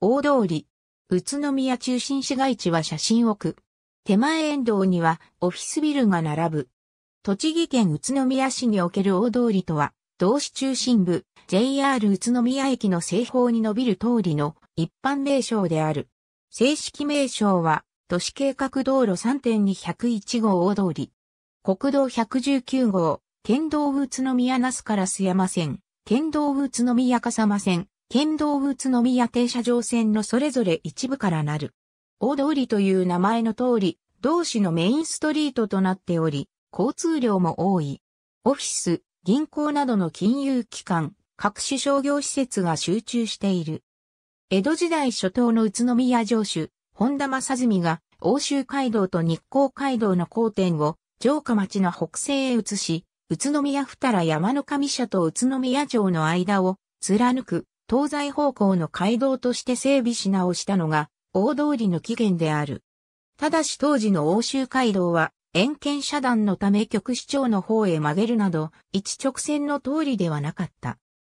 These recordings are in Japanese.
大通り、宇都宮中心市街地は写真奥。手前沿道にはオフィスビルが並ぶ。栃木県宇都宮市における大通りとは、同市中心部、JR 宇都宮駅の西方に伸びる通りの一般名称である。正式名称は、都市計画道路3.201号大通り。国道119号、県道宇都宮那須から須山線、県道宇都宮笠間線、県道宇都宮停車場線のそれぞれ一部からなる。大通りという名前の通り、同市のメインストリートとなっており、交通量も多い。オフィス、銀行などの金融機関、各種商業施設が集中している。江戸時代初頭の宇都宮城主、本田正純が、欧州街道と日光街道の交点を、城下町の北西へ移し、宇都宮二良山の上社と宇都宮城の間を貫く東西方向の街道として整備し直したのが、大通りの起源である。ただし当時の欧州街道は、遠見遮断のため局市長の方へ曲げるなど、一直線の通りではなかった。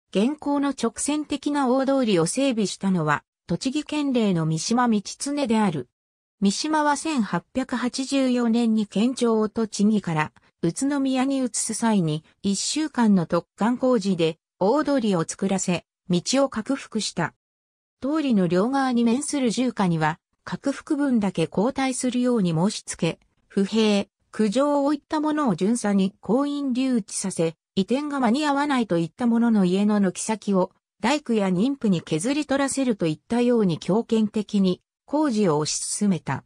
現行の直線的な大通りを整備したのは、栃木県令の三島道常である。三島は1884年に県庁を栃木から宇都宮に移す際に、一週間の特貫工事で大通りを作らせ、道を拡幅した。通りの両側に面する住家には、拡幅分だけ交代するように申し付け、不平、苦情を置ったものを巡査に婚姻留置させ、移転が間に合わないといったものの家の軒先を、大工や妊婦に削り取らせるといったように強権的に工事を推し進めた。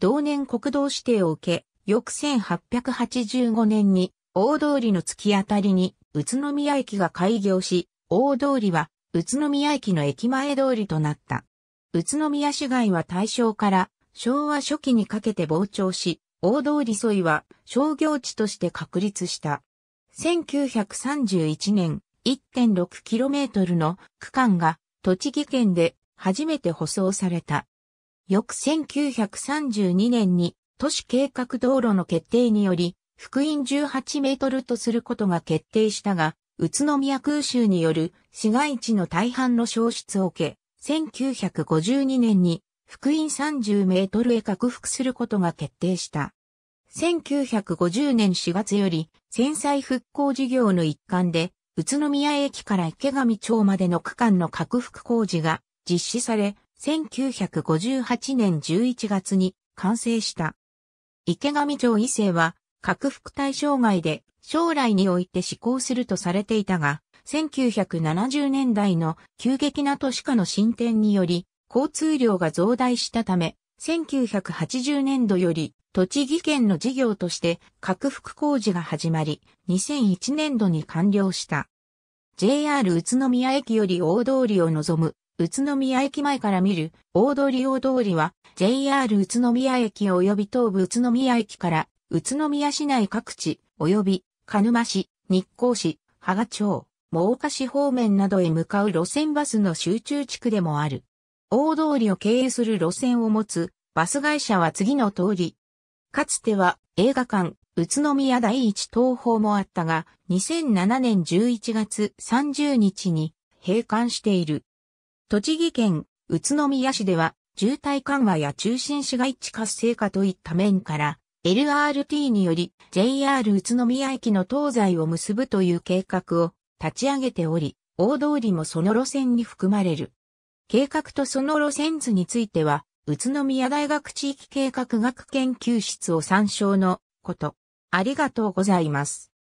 同年国道指定を受け、翌1885年に大通りの突き当たりに宇都宮駅が開業し、大通りは、宇都宮駅の駅前通りとなった。宇都宮市街は大正から昭和初期にかけて膨張し、大通り沿いは商業地として確立した。1931年、1.6km の区間が栃木県で初めて舗装された。翌1932年に都市計画道路の決定により、福音18メートルとすることが決定したが、宇都宮空襲による市街地の大半の消失を受け、1952年に福音30メートルへ拡幅することが決定した。1950年4月より、戦災復興事業の一環で、宇都宮駅から池上町までの区間の拡幅工事が実施され、1958年11月に完成した。池上町伊勢は、拡幅対象外で将来において施行するとされていたが、1970年代の急激な都市化の進展により、交通量が増大したため、1980年度より栃木県の事業として拡幅工事が始まり、2001年度に完了した。JR 宇都宮駅より大通りを望む、宇都宮駅前から見る大通り大通りは JR 宇都宮駅及び東武宇都宮駅から宇都宮市内各地及び鹿沼市、日光市、芳賀町、真岡市方面などへ向かう路線バスの集中地区でもある。大通りを経由する路線を持つバス会社は次の通り。かつては映画館、宇都宮第一東宝もあったが、2007年11月30日に閉館している。栃木県宇都宮市では渋滞緩和や中心市街地活性化といった面から LRT により JR 宇都宮駅の東西を結ぶという計画を立ち上げており、大通りもその路線に含まれる。計画とその路線図については、宇都宮大学地域計画学研究室を参照のこと。ありがとうございます。